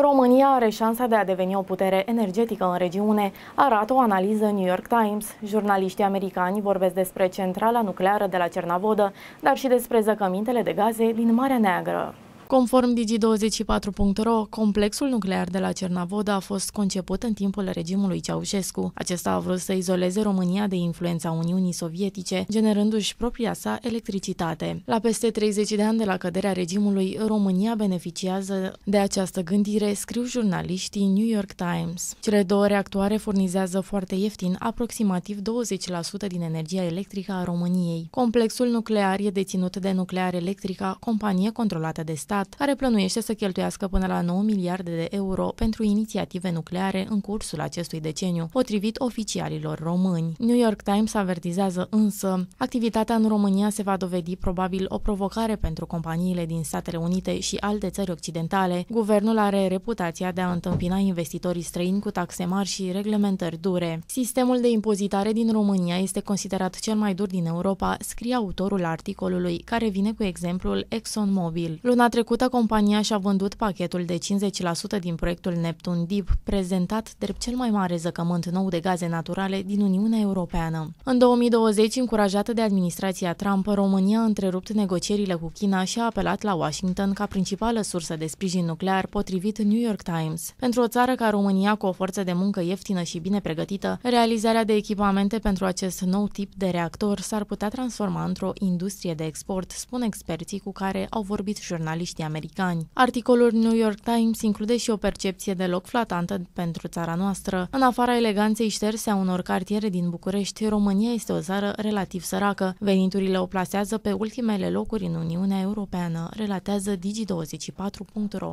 România are șansa de a deveni o putere energetică în regiune, arată o analiză New York Times. Jurnaliștii americani vorbesc despre centrala nucleară de la Cernavodă, dar și despre zăcămintele de gaze din Marea Neagră. Conform Digi24.ro, complexul nuclear de la Cernavoda a fost conceput în timpul regimului Ceaușescu. Acesta a vrut să izoleze România de influența Uniunii Sovietice, generându-și propria sa electricitate. La peste 30 de ani de la căderea regimului, România beneficiază de această gândire, scriu jurnaliștii New York Times. Cele două reactoare furnizează foarte ieftin aproximativ 20% din energia electrică a României. Complexul nuclear e deținut de Nuclear Electrica, companie controlată de stat stat, care plănuiește să cheltuiască până la 9 miliarde de euro pentru inițiative nucleare în cursul acestui deceniu, potrivit oficialilor români. New York Times avertizează însă, activitatea în România se va dovedi probabil o provocare pentru companiile din Statele Unite și alte țări occidentale. Guvernul are reputația de a întâmpina investitorii străini cu taxe mari și reglementări dure. Sistemul de impozitare din România este considerat cel mai dur din Europa, scrie autorul articolului, care vine cu exemplul ExxonMobil. Luna trecută trecută, compania și-a vândut pachetul de 50% din proiectul Neptun Deep, prezentat drept cel mai mare zăcământ nou de gaze naturale din Uniunea Europeană. În 2020, încurajată de administrația Trump, România a întrerupt negocierile cu China și a apelat la Washington ca principală sursă de sprijin nuclear, potrivit New York Times. Pentru o țară ca România, cu o forță de muncă ieftină și bine pregătită, realizarea de echipamente pentru acest nou tip de reactor s-ar putea transforma într-o industrie de export, spun experții cu care au vorbit jurnaliștii turiștii americani. Articolul New York Times include și o percepție deloc flatantă pentru țara noastră. În afara eleganței șterse a unor cartiere din București, România este o țară relativ săracă. Veniturile o plasează pe ultimele locuri în Uniunea Europeană, relatează digi24.ro.